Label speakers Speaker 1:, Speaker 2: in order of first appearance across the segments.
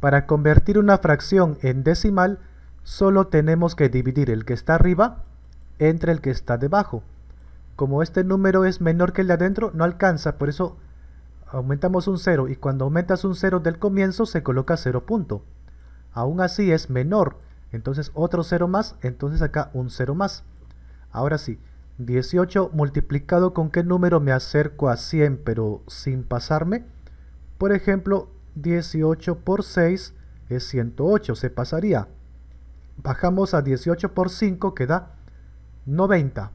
Speaker 1: Para convertir una fracción en decimal, solo tenemos que dividir el que está arriba entre el que está debajo. Como este número es menor que el de adentro, no alcanza, por eso aumentamos un 0 y cuando aumentas un 0 del comienzo se coloca 0 punto. Aún así es menor, entonces otro 0 más, entonces acá un 0 más. Ahora sí, 18 multiplicado con qué número me acerco a 100 pero sin pasarme. Por ejemplo, 18 por 6 es 108, se pasaría. Bajamos a 18 por 5, queda 90.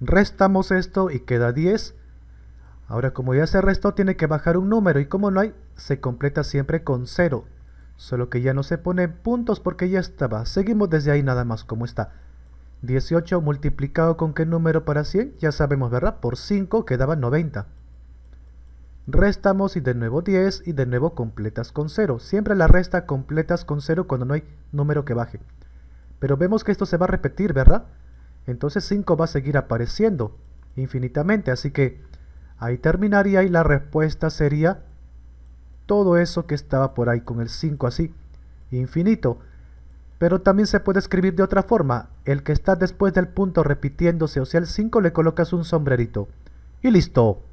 Speaker 1: Restamos esto y queda 10. Ahora, como ya se restó, tiene que bajar un número. Y como no hay, se completa siempre con 0. Solo que ya no se pone puntos porque ya estaba. Seguimos desde ahí nada más como está. 18 multiplicado con qué número para 100, ya sabemos, ¿verdad? Por 5 quedaba 90 restamos y de nuevo 10 y de nuevo completas con 0. Siempre la resta completas con 0 cuando no hay número que baje. Pero vemos que esto se va a repetir, ¿verdad? Entonces 5 va a seguir apareciendo infinitamente, así que ahí terminaría y la respuesta sería todo eso que estaba por ahí con el 5 así, infinito. Pero también se puede escribir de otra forma, el que está después del punto repitiéndose, o sea el 5 le colocas un sombrerito. Y listo.